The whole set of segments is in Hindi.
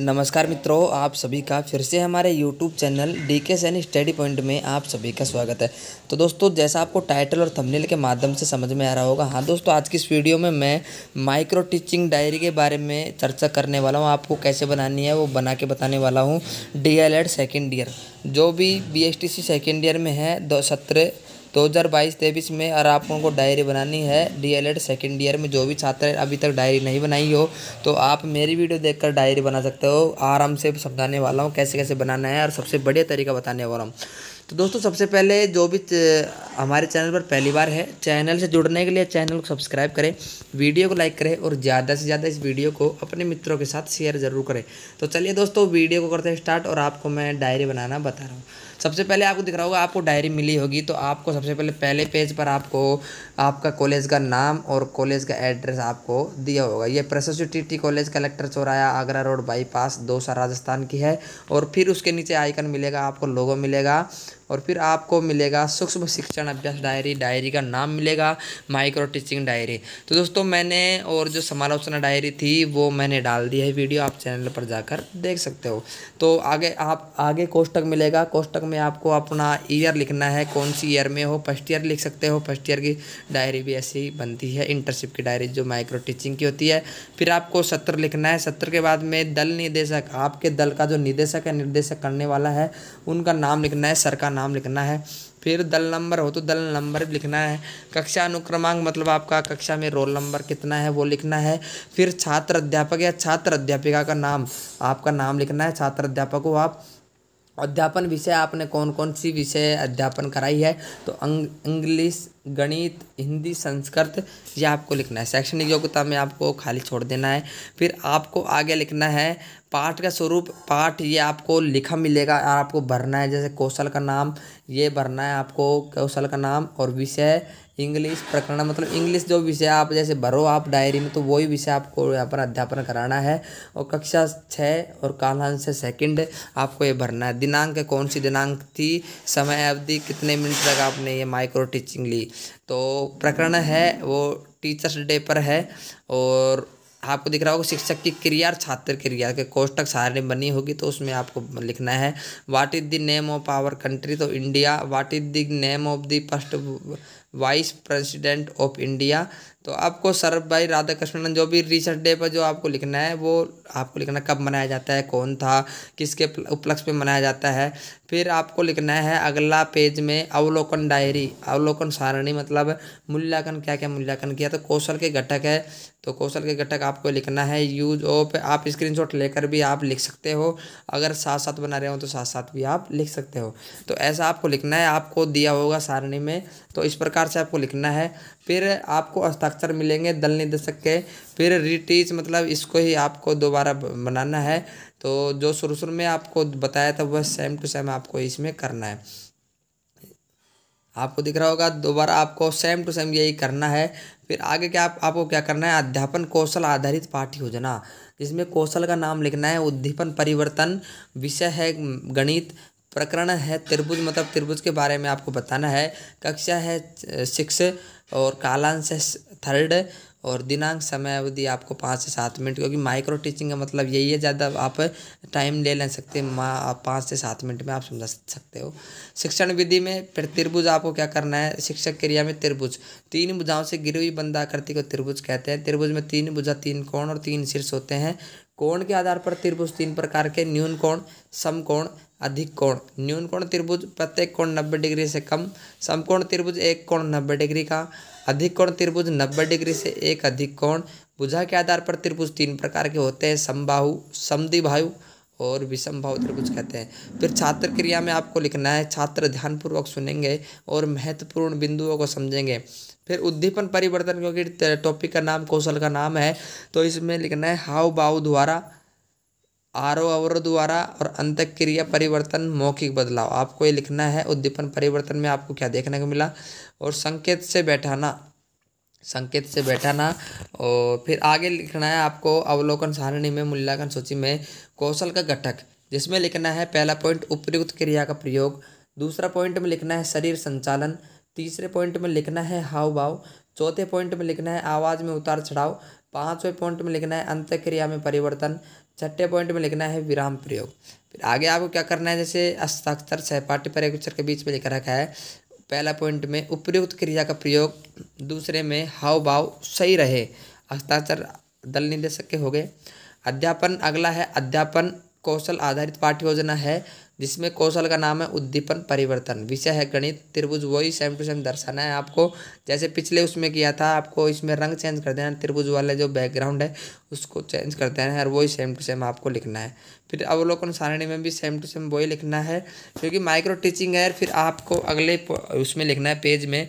नमस्कार मित्रों आप सभी का फिर से हमारे यूट्यूब चैनल डी के सैन स्टडी पॉइंट में आप सभी का स्वागत है तो दोस्तों जैसा आपको टाइटल और थंबनेल के माध्यम से समझ में आ रहा होगा हाँ दोस्तों आज की इस वीडियो में मैं माइक्रो टीचिंग डायरी के बारे में चर्चा करने वाला हूँ आपको कैसे बनानी है वो बना के बताने वाला हूँ D El Ed second year जो भी B S T C second year में है दो सत्रह दो हज़ार बाईस तेईस में अगर आप लोगों को डायरी बनानी है डीएलएड सेकंड ईयर में जो भी छात्र अभी तक डायरी नहीं बनाई हो तो आप मेरी वीडियो देखकर डायरी बना सकते हो आराम से समझाने वाला हूँ कैसे कैसे बनाना है और सबसे बढ़िया तरीका बताने वाला हूँ तो दोस्तों सबसे पहले जो भी हमारे चैनल पर पहली बार है चैनल से जुड़ने के लिए चैनल को सब्सक्राइब करें वीडियो को लाइक करें और ज़्यादा से ज़्यादा इस वीडियो को अपने मित्रों के साथ शेयर ज़रूर करें तो चलिए दोस्तों वीडियो को करते हैं स्टार्ट और आपको मैं डायरी बनाना बता रहा हूँ सबसे पहले आपको दिख रहा होगा आपको डायरी मिली होगी तो आपको सबसे पहले पहले पेज पर आपको आपका कॉलेज का नाम और कॉलेज का एड्रेस आपको दिया होगा ये टी कॉलेज कलेक्टर चौराया आगरा रोड बाईपास दोसा राजस्थान की है और फिर उसके नीचे आइकन मिलेगा आपको लोगो मिलेगा और फिर आपको मिलेगा सूक्ष्म शिक्षण अभ्यास डायरी डायरी का नाम मिलेगा माइक्रो टीचिंग डायरी तो दोस्तों मैंने और जो समालोचना डायरी थी वो मैंने डाल दी है वीडियो आप चैनल पर जाकर देख सकते हो तो आगे आप आगे कोष्टक मिलेगा कोष्टक में आपको अपना ईयर लिखना है कौन सी ईयर में हो फर्स्ट ईयर लिख सकते हो फर्स्ट ईयर की डायरी भी ऐसी बनती है इंटर्नशिप की डायरी जो माइक्रो टीचिंग की होती है फिर आपको सत्र लिखना है सत्र के बाद में दल निदेशक आपके दल का जो निदेशक है निर्देशक करने वाला है उनका नाम लिखना है सर का नाम लिखना है फिर दल नंबर हो तो दल नंबर लिखना है कक्षा अनुक्रमांक मतलब आपका कक्षा में रोल नंबर कितना है वो लिखना है फिर छात्र अध्यापक या छात्र अध्यापिका का नाम आपका नाम लिखना है छात्र अध्यापक हो आप अध्यापन विषय आपने कौन कौन सी विषय अध्यापन कराई है तो अंग इंग्लिश गणित हिंदी संस्कृत ये आपको लिखना है शैक्षणिक योग्यता में आपको खाली छोड़ देना है फिर आपको आगे लिखना है पाठ का स्वरूप पाठ ये आपको लिखा मिलेगा और आपको भरना है जैसे कौशल का नाम ये भरना है आपको कौशल का नाम और विषय इंग्लिश प्रकरण मतलब इंग्लिश जो विषय आप जैसे भरो आप डायरी में तो वही विषय आपको यहाँ पर अध्यापन कराना है और कक्षा छः और कालांश से सेकंड आपको ये भरना है दिनांक कौन सी दिनांक थी समय अवधि कितने मिनट तक आपने ये माइक्रो टीचिंग ली तो प्रकरण है वो टीचर्स डे पर है और आपको दिख रहा होगा शिक्षक की क्रिया छात्र क्रिया के कोष्टक सारणी बनी होगी तो उसमें आपको लिखना है what is the name of our country तो India what is the name of the first vice president of India तो आपको सर भाई राधा कृष्णन जो भी रिसर्च डे पर जो आपको लिखना है वो आपको लिखना कब मनाया जाता है कौन था किसके उपलक्ष्य पे मनाया जाता है फिर आपको लिखना है अगला पेज में अवलोकन डायरी अवलोकन सारणी मतलब मूल्यांकन क्या क्या मूल्यांकन किया तो कौशल के घटक है तो कौशल के घटक आपको लिखना है यूज ऑफ आप स्क्रीन लेकर भी आप लिख सकते हो अगर साथ साथ बना रहे हो तो साथ साथ भी आप लिख सकते हो तो ऐसा आपको लिखना है आपको दिया होगा सारणी में तो इस प्रकार से आपको लिखना है फिर आपको हस्ताक्षर मिलेंगे दल निदेशक के फिर रिटीज मतलब इसको ही आपको दोबारा बनाना है तो जो शुरू शुरू में आपको बताया था वह सेम टू सेम आपको इसमें करना है आपको दिख रहा होगा दोबारा आपको सेम टू सेम यही करना है फिर आगे क्या आप, आपको क्या करना है अध्यापन कौशल आधारित पाठ्य योजना जिसमें कौशल का नाम लिखना है उद्दीपन परिवर्तन विषय है गणित प्रकरण है त्रिभुज मतलब त्रिभुज के बारे में आपको बताना है कक्षा है सिक्स और कालांश है थर्ड और दिनांक समय अवधि आपको पाँच से सात मिनट क्योंकि माइक्रो टीचिंग का मतलब यही है ज़्यादा आप टाइम ले ले सकते हैं आप पाँच से सात मिनट में आप समझा सकते हो शिक्षण विधि में फिर त्रिभुज आपको क्या करना है शिक्षक क्रिया में त्रिभुज तीन भुजाओं से गिरी हुई बंदाकृति को त्रिभुज कहते हैं त्रिभुज में तीन भुजा तीन कोण और तीन शीर्ष होते हैं कोण के आधार पर त्रिभुज तीन प्रकार के न्यून कोण समकोण अधिक कोण न्यून कोण त्रिभुज प्रत्येक कोण नब्बे डिग्री से कम समकोण त्रिभुज एक कोण नब्बे डिग्री का अधिक कोण त्रिभुज नब्बे डिग्री से एक अधिक कोण भुजा के आधार पर त्रिभुज तीन प्रकार के होते हैं समबाहु समदिभायु और विषम भाव त्रिभुज कहते हैं फिर छात्र क्रिया में आपको लिखना है छात्र ध्यानपूर्वक सुनेंगे और महत्वपूर्ण बिंदुओं को समझेंगे फिर उद्दीपन परिवर्तन क्योंकि टॉपिक का नाम कौशल का नाम है तो इसमें लिखना है हाव भाव द्वारा आरओ अवर द्वारा और अंत क्रिया परिवर्तन मौखिक बदलाव आपको ये लिखना है उद्दीपन परिवर्तन में आपको क्या देखने को मिला और संकेत से बैठाना संकेत से बैठाना और फिर आगे लिखना है आपको अवलोकन सारणी में मूल्यांकन सूची में कौशल का घटक जिसमें लिखना है पहला पॉइंट उपयुक्त क्रिया का प्रयोग दूसरा पॉइंट में लिखना है शरीर संचालन तीसरे पॉइंट में लिखना है हाव भाव चौथे पॉइंट में लिखना है आवाज़ में उतार चढ़ाव पाँचवें पॉइंट में लिखना है अंत्यक्रिया में परिवर्तन छठे पॉइंट में लिखना है विराम प्रयोग फिर आगे आपको क्या करना है जैसे हस्ताक्षर सहपाठी पर्यवेक्षर के बीच में लिख रखा है पहला पॉइंट में उपयुक्त क्रिया का प्रयोग दूसरे में हाव भाव सही रहे हस्ताक्षर दल निर्देशक के हो गए अध्यापन अगला है अध्यापन कौशल आधारित पाठ्य योजना है जिसमें कौशल का नाम है उद्दीपन परिवर्तन विषय है गणित त्रिभुज वही सेम टू सेम दर्शाना है आपको जैसे पिछले उसमें किया था आपको इसमें रंग चेंज कर देना त्रिभुज वाले जो बैकग्राउंड है उसको चेंज कर देना है और वही सेम टू सेम आपको लिखना है फिर अवलोकन सारणी में भी सेम टू सेम वही लिखना है क्योंकि माइक्रो टीचिंग है फिर आपको अगले उसमें लिखना है पेज में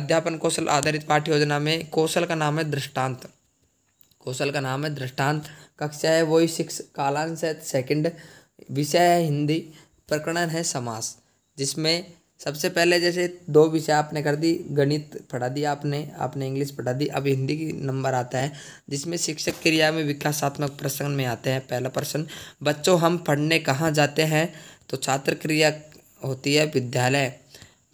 अध्यापन कौशल आधारित पाठ्य योजना में कौशल का नाम है दृष्टांत कौशल का नाम है दृष्टांत कक्षा है वही सिक्स कालांश है सेकंड विषय है हिंदी प्रकरण है समास जिसमें सबसे पहले जैसे दो विषय आपने कर दी गणित पढ़ा दिया आपने आपने इंग्लिश पढ़ा दी अब हिंदी की नंबर आता है जिसमें शिक्षक क्रिया में विकासात्मक प्रश्न में आते हैं पहला प्रश्न बच्चों हम पढ़ने कहाँ जाते हैं तो छात्र क्रिया होती है विद्यालय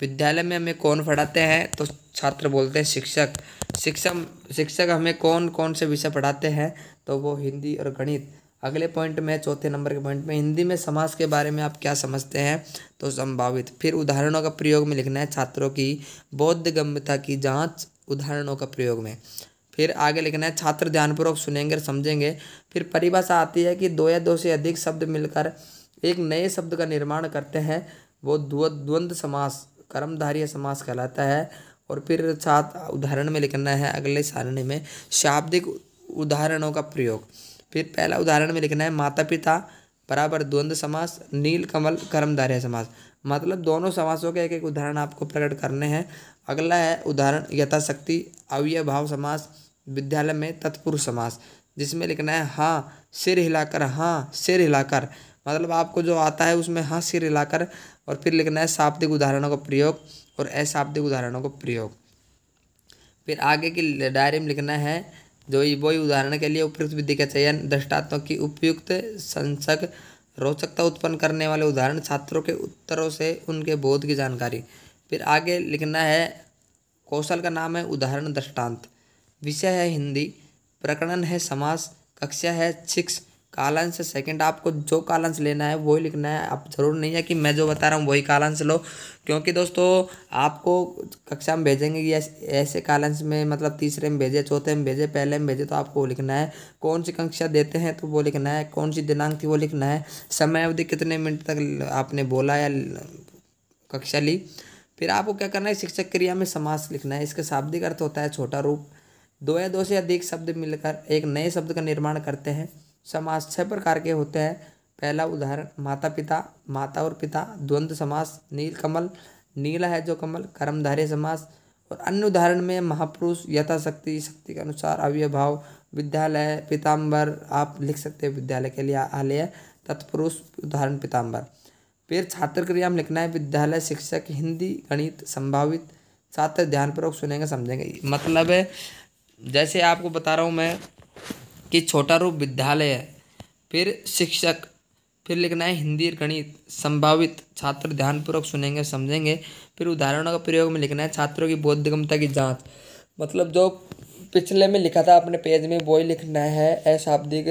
विद्यालय में हमें कौन पढ़ाते हैं तो छात्र बोलते हैं शिक्षक शिक्षक शिक्षक हमें कौन कौन से विषय पढ़ाते हैं तो वो हिंदी और गणित अगले पॉइंट में चौथे नंबर के पॉइंट में हिंदी में समाज के बारे में आप क्या समझते हैं तो संभावित फिर उदाहरणों का प्रयोग में लिखना है छात्रों की बौद्ध गम्यता की जांच उदाहरणों का प्रयोग में फिर आगे लिखना है छात्र ध्यानपूर्वक सुनेंगे और समझेंगे फिर परिभाषा आती है कि दो या दो से अधिक शब्द मिलकर एक नए शब्द का निर्माण करते हैं वो द्वंद्व समास कर्मधार्य समास कहलाता है और फिर सात उदाहरण में लिखना है अगले सारणी में शाब्दिक उदाहरणों का प्रयोग फिर पहला उदाहरण में लिखना है माता पिता बराबर द्वंद्व समास नील कमल कर्मधारय समास मतलब दोनों समासों के एक एक उदाहरण आपको प्रकट करने हैं अगला है उदाहरण यथाशक्ति अव्य भाव समास विद्यालय में तत्पुरुष समास जिसमें लिखना है हाँ सिर हिलाकर हाँ सिर हिलाकर मतलब आपको जो आता है उसमें हाँ सिर हिलाकर और फिर लिखना है शाब्दिक उदाहरणों का प्रयोग और अशाब्दिक उदाहरणों का प्रयोग फिर आगे की डायरी में लिखना है जो वो उदाहरण के लिए उपयुक्त विधि का चयन दृष्टात्मक की उपयुक्त संसक रोचकता उत्पन्न करने वाले उदाहरण छात्रों के उत्तरों से उनके बोध की जानकारी फिर आगे लिखना है कौशल का नाम है उदाहरण दृष्टांत विषय है हिंदी प्रकरण है समास कक्षा है शिक्षा कालांश से सेकंड आपको जो कालांश लेना है वही लिखना है आप ज़रूर नहीं है कि मैं जो बता रहा हूँ वही कालांश लो क्योंकि दोस्तों आपको कक्षा में भेजेंगे कि ऐसे कालांश में मतलब तीसरे में भेजे चौथे में भेजे पहले में भेजे तो आपको वो लिखना है कौन सी कक्षा देते हैं तो वो लिखना है कौन सी दिनांक थी वो लिखना है समय अवधि कितने मिनट तक आपने बोला या कक्षा ली फिर आपको क्या करना है शिक्षक क्रिया में समास लिखना है इसका शाब्दिक अर्थ होता है छोटा रूप दो या दो से अधिक शब्द मिलकर एक नए शब्द का निर्माण करते हैं समास छह प्रकार के होते हैं पहला उदाहरण माता पिता माता और पिता द्वंद्व समास नील कमल नीला है जो कमल कर्मधारे समास और अन्य उदाहरण में महापुरुष यथाशक्ति शक्ति के अनुसार अव्यभाव विद्यालय पीताम्बर आप लिख सकते हैं विद्यालय के लिए आलय तत्पुरुष उदाहरण पिताम्बर फिर छात्र क्रिया में लिखना है विद्यालय शिक्षक हिंदी गणित संभावित छात्र ध्यानपूर्वक सुनेंगे समझेंगे मतलब है जैसे आपको बता रहा हूँ मैं कि छोटा रूप विद्यालय फिर शिक्षक फिर लिखना है हिंदी गणित संभावित छात्र ध्यानपूर्वक सुनेंगे समझेंगे फिर उदाहरणों का प्रयोग में लिखना है छात्रों की बौद्धिगमता की जांच मतलब जो पिछले में लिखा था अपने पेज में वही लिखना है अशाब्दिक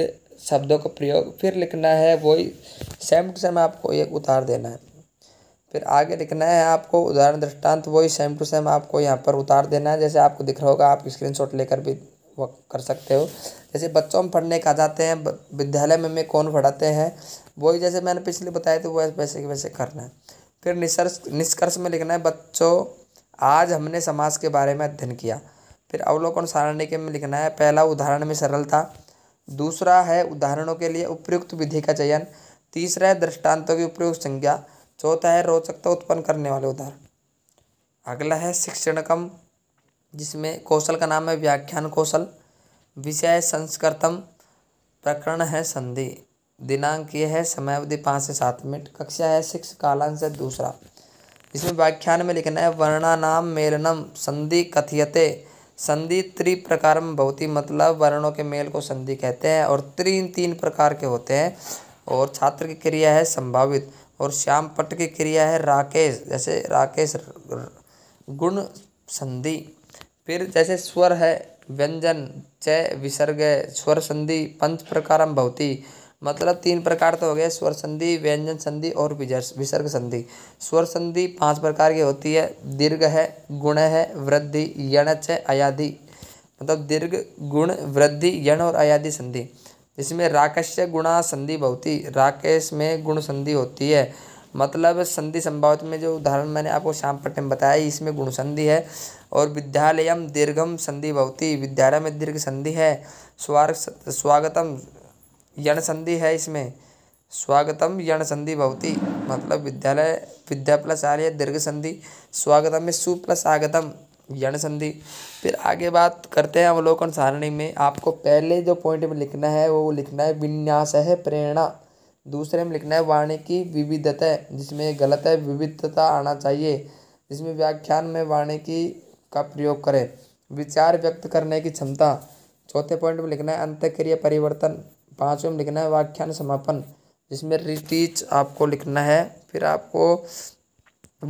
शब्दों का प्रयोग फिर लिखना है वही सेम टू सेम आपको एक उतार देना है फिर आगे लिखना है आपको उदाहरण दृष्टांत वही सेम टू सेम आपको यहाँ पर उतार देना है जैसे आपको दिख रहा होगा आप स्क्रीनशॉट लेकर भी कर सकते हो जैसे बच्चों में पढ़ने का जाते हैं विद्यालय में में कौन पढ़ाते हैं वही जैसे मैंने पिछले बताया थे वो वैसे के वैसे करना है फिर निष्कर्ष निष्कर्ष में लिखना है बच्चों आज हमने समाज के बारे में अध्ययन किया फिर अवलोकन सारणी के में लिखना है पहला उदाहरण में सरलता दूसरा है उदाहरणों के लिए उपयुक्त विधि का चयन तीसरा है दृष्टांतों की उपयुक्त संज्ञा चौथा है रोचकता उत्पन्न करने वाले उदाहरण अगला है शिक्षण कम जिसमें कौशल का नाम है व्याख्यान कौशल विषय संस्कृतम प्रकरण है संधि दिनांक ये है समय अवधि पाँच से सात मिनट कक्षा है सिक्स कालांक से दूसरा इसमें व्याख्यान में लिखना है वर्णानाम मेलनम संधि कथियते संधि त्रि प्रकार में बहुत ही मतलब वर्णों के मेल को संधि कहते हैं और त्रीन तीन प्रकार के होते हैं और छात्र की क्रिया है संभावित और श्याम पट की क्रिया है राकेश जैसे राकेश गुण संधि फिर जैसे स्वर है व्यंजन च विसर्ग स्वर संधि पंच प्रकार भवती मतलब तीन प्रकार तो हो गए स्वर संधि व्यंजन संधि और विसर्ग संधि स्वर संधि पांच प्रकार की होती है दीर्घ है गुण है वृद्धि यण च अयाधि मतलब दीर्घ गुण वृद्धि यण और अयाधि संधि इसमें राकेश गुणा संधि भवती राकेश में गुण संधि होती है मतलब संधि संभावित में जो उदाहरण मैंने आपको शाम पट्ट में बताया इसमें गुण संधि है और विद्यालयम दीर्घम संधि भवती विद्यालय में दीर्घ संधि है स्वार स्वागतम यण संधि है इसमें स्वागतम यण संधि भवती मतलब विद्यालय विद्या प्लस आ रही दीर्घ संधि स्वागतम में सु प्लस आगतम यण संधि फिर आगे बात करते हैं अवलोकन सारणी में आपको पहले जो पॉइंट में लिखना है वो लिखना है विन्यास है प्रेरणा दूसरे में लिखना है वाणी की विविधता जिसमें गलत है विविधता आना चाहिए जिसमें व्याख्यान में वाणी की का प्रयोग करें विचार व्यक्त करने की क्षमता चौथे पॉइंट में लिखना है अंत्यक्रिय परिवर्तन पाँचवें में लिखना है व्याख्यान समापन जिसमें रिटीच आपको लिखना है फिर आपको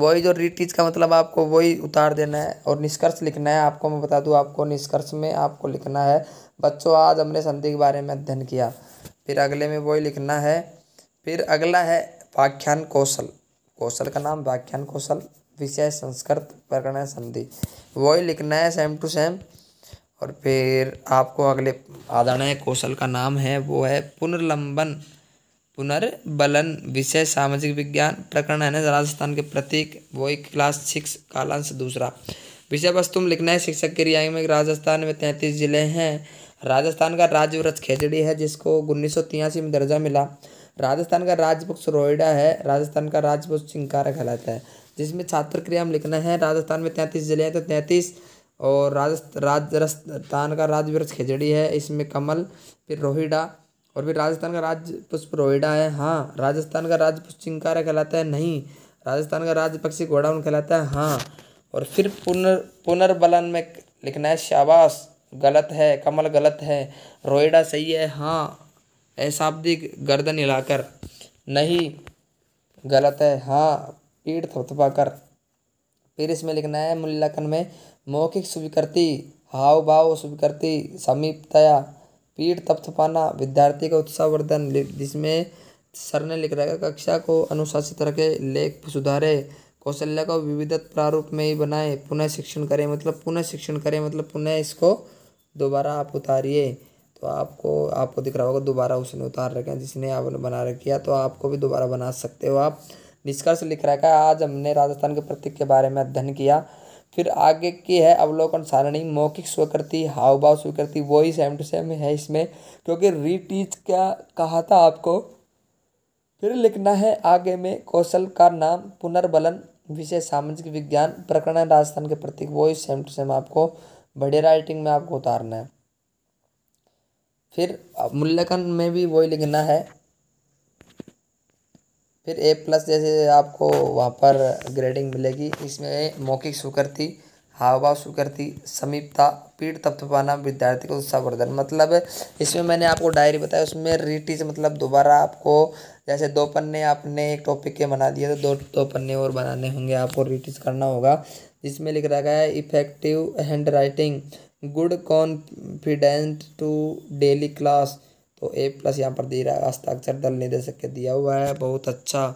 वही जो रिटीच का मतलब आपको वही उतार देना है और निष्कर्ष लिखना है आपको मैं बता दूँ आपको निष्कर्ष में आपको लिखना है बच्चों आज हमने संधि के बारे में अध्ययन किया फिर अगले में वही लिखना है फिर अगला है व्याख्यान कौशल कौशल का नाम व्याख्यान कौशल विषय संस्कृत प्रकरण है संधि वही लिखना है सेम टू सेम और फिर आपको अगले आदरणीय कौशल का नाम है वो है पुनर्लंबन पुनर्बलन विषय सामाजिक विज्ञान प्रकरण है राजस्थान के प्रतीक वही क्लास सिक्स कालांश दूसरा विषय वस्तु में लिखना है शिक्षक रियाई में राजस्थान में तैंतीस जिले हैं राजस्थान का राज्य वृक्ष खेजड़ी है जिसको उन्नीस में दर्जा मिला राजस्थान का राजपक्ष रोयडा है राजस्थान का राजवृक्ष चिंकारा कहलाता है जिसमें छात्र क्रिया हम लिखना है राजस्थान में तैंतीस जिले हैं तो तैंतीस और राजस्थान का वृक्ष खिजड़ी है इसमें कमल फिर रोहिडा और फिर राजस्थान का राज पुष्प रोहिडा है हाँ राजस्थान का राज पुष्प चिंकारा कहलाता है नहीं राजस्थान का राज पक्षी घोड़ाउन कहलाता है हाँ और फिर पुनर् पुनर्बलन में लिखना है शाबाश गलत है कमल गलत है रोहिडा सही है हाँ अशाब्दिक गर्दन हिलाकर नहीं गलत है हाँ पीठ थपथपा कर फिर इसमें लिखना है मूल्यांकन में मौखिक स्वीकृति हाव भाव स्वीकृति समीपतया पीठ थपथपाना विद्यार्थी का उत्साहवर्धन जिसमें सर ने लिख रखा कक्षा को अनुशासित रखे लेख सुधारे कौशल्य को विविध प्रारूप में ही बनाए पुनः शिक्षण करें मतलब पुनः शिक्षण करें मतलब पुनः इसको दोबारा आप उतारिए तो आपको आपको दिख रहा होगा दोबारा उसने उतार रखे हैं जिसने आपने बना रखी है तो आपको भी दोबारा बना सकते हो आप निष्कर्ष लिख रखा है आज हमने राजस्थान के प्रतीक के बारे में अध्ययन किया फिर आगे की है अवलोकन सारणी मौखिक स्वीकृति हाव भाव स्वीकृति वही सेम टू सेम है इसमें क्योंकि रीटीच क्या कहा था आपको फिर लिखना है आगे में कौशल का नाम पुनर्बलन विषय सामाजिक विज्ञान प्रकरण राजस्थान के प्रतीक वो ही सेम टू सेम आपको बड़े राइटिंग में आपको उतारना है फिर मूल्यांकन में भी वही लिखना है फिर ए प्लस जैसे आपको वहाँ पर ग्रेडिंग मिलेगी इसमें मौखिक स्वीकृति हाव भाव स्वीकृति समीपता पीठ तपतपाना विद्यार्थी को उत्साहवर्धन मतलब इसमें मैंने आपको डायरी बताया उसमें रिटीज मतलब दोबारा आपको जैसे दो पन्ने आपने एक टॉपिक के बना दिए तो दो दो पन्ने और बनाने होंगे आपको रिटीज करना होगा जिसमें लिख रखा है effective handwriting good confident to daily class तो ए प्लस यहाँ पर दे रहा है हस्ताक्षर दल दे के दिया हुआ है बहुत अच्छा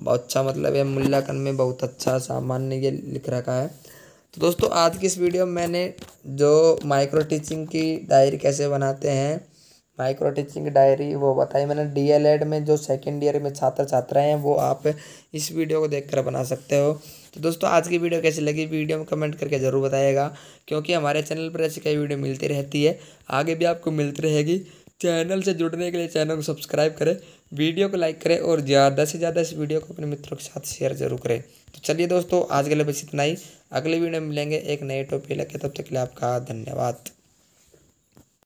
बहुत अच्छा मतलब ये मूल्यांकन में बहुत अच्छा सामान्य ये लिख रखा है तो दोस्तों आज की इस वीडियो में मैंने जो माइक्रो टीचिंग की डायरी कैसे बनाते हैं माइक्रो टीचिंग डायरी वो बताई मैंने डीएलएड में जो सेकेंड ईयर में छात्र छात्राएं हैं वो आप इस वीडियो को देखकर बना सकते हो तो दोस्तों आज की वीडियो कैसी लगी वीडियो में कमेंट करके ज़रूर बताइएगा क्योंकि हमारे चैनल पर ऐसी कई वीडियो मिलती रहती है आगे भी आपको मिलती रहेगी चैनल से जुड़ने के लिए चैनल को सब्सक्राइब करें वीडियो को लाइक करें और ज़्यादा से ज़्यादा इस वीडियो को अपने मित्रों के साथ शेयर जरूर करें तो चलिए दोस्तों आज के लिए बस इतना ही अगले वीडियो में मिलेंगे एक नए टॉपिक लेके तब तक के लिए आपका धन्यवाद